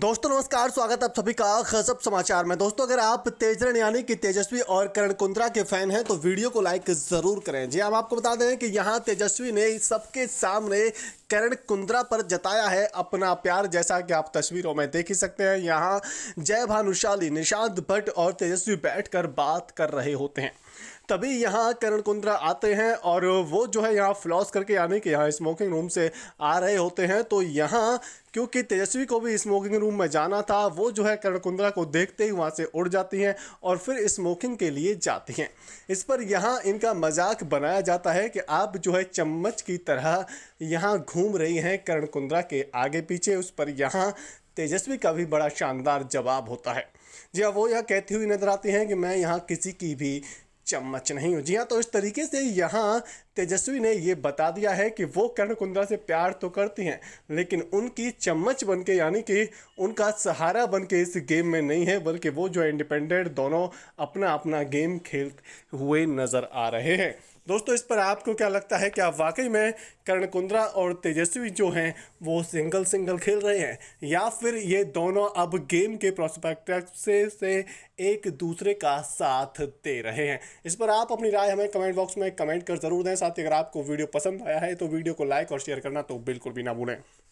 दोस्तों नमस्कार स्वागत आप सभी का गजब समाचार में दोस्तों अगर आप तेजरन यानी कि तेजस्वी और करण कुंद्रा के फैन हैं तो वीडियो को लाइक ज़रूर करें जी हम आपको बता दें कि यहाँ तेजस्वी ने सबके सामने करण कुंद्रा पर जताया है अपना प्यार जैसा कि आप तस्वीरों में देख ही सकते हैं यहाँ जय भानुशाली निशांत भट्ट और तेजस्वी बैठकर बात कर रहे होते हैं तभी यहाँ करण कुंद्रा आते हैं और वो जो है यहाँ फ्लॉस करके यानी कि यहाँ स्मोकिंग रूम से आ रहे होते हैं तो यहाँ क्योंकि तेजस्वी को भी स्मोकिंग रूम में जाना था वो जो है करण कुंद्रा को देखते ही वहाँ से उड़ जाती हैं और फिर स्मोकिंग के लिए जाती हैं इस पर यहाँ इनका मजाक बनाया जाता है कि आप जो है चम्मच की तरह यहाँ घूम घूम रही हैं करण कुंद्रा के आगे पीछे उस पर यहाँ तेजस्वी का भी बड़ा शानदार जवाब होता है जी हाँ वो यह कहती हुई नजर आती हैं कि मैं यहाँ किसी की भी चम्मच नहीं हूँ जी हाँ तो इस तरीके से यहाँ तेजस्वी ने ये बता दिया है कि वो कर्ण कुंद्रा से प्यार तो करती हैं लेकिन उनकी चम्मच बन के यानी कि उनका सहारा बन के इस गेम में नहीं है बल्कि वो जो इंडिपेंडेंट दोनों अपना अपना गेम खेलते हुए नज़र आ रहे हैं दोस्तों इस पर आपको क्या लगता है क्या वाकई में कर्ण कुंद्रा और तेजस्वी जो हैं वो सिंगल सिंगल खेल रहे हैं या फिर ये दोनों अब गेम के प्रोस्पेक्ट से, से एक दूसरे का साथ दे रहे हैं इस पर आप अपनी राय हमें कमेंट बॉक्स में कमेंट कर ज़रूर दें साथ ही अगर आपको वीडियो पसंद आया है तो वीडियो को लाइक और शेयर करना तो बिल्कुल भी ना भूलें